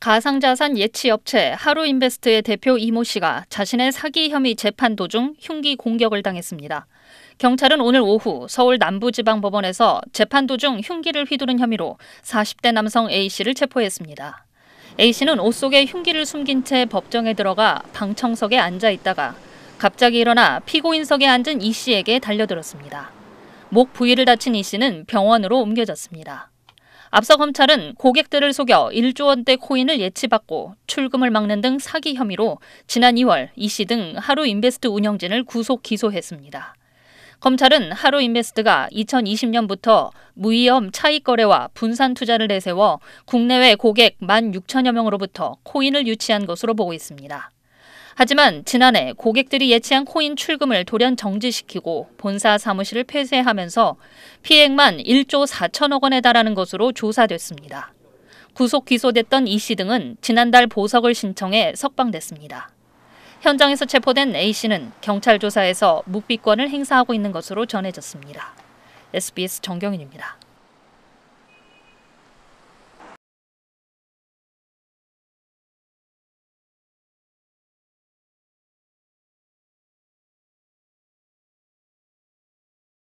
가상자산 예치업체 하루인베스트의 대표 이모 씨가 자신의 사기 혐의 재판 도중 흉기 공격을 당했습니다. 경찰은 오늘 오후 서울 남부지방법원에서 재판 도중 흉기를 휘두른 혐의로 40대 남성 A 씨를 체포했습니다. A 씨는 옷 속에 흉기를 숨긴 채 법정에 들어가 방청석에 앉아 있다가 갑자기 일어나 피고인석에 앉은 이 씨에게 달려들었습니다. 목 부위를 다친 이 씨는 병원으로 옮겨졌습니다. 앞서 검찰은 고객들을 속여 1조 원대 코인을 예치받고 출금을 막는 등 사기 혐의로 지난 2월 이 씨 등 하루 인베스트 운영진을 구속 기소했습니다. 검찰은 하루 인베스트가 2020년부터 무위험 차익 거래와 분산 투자를 내세워 국내외 고객 1만 6천여 명으로부터 코인을 유치한 것으로 보고 있습니다. 하지만 지난해 고객들이 예치한 코인 출금을 돌연 정지시키고 본사 사무실을 폐쇄하면서 피해액만 1조 4천억 원에 달하는 것으로 조사됐습니다. 구속 기소됐던 이 씨 등은 지난달 보석을 신청해 석방됐습니다. 현장에서 체포된 A 씨는 경찰 조사에서 묵비권을 행사하고 있는 것으로 전해졌습니다. SBS 정경윤입니다.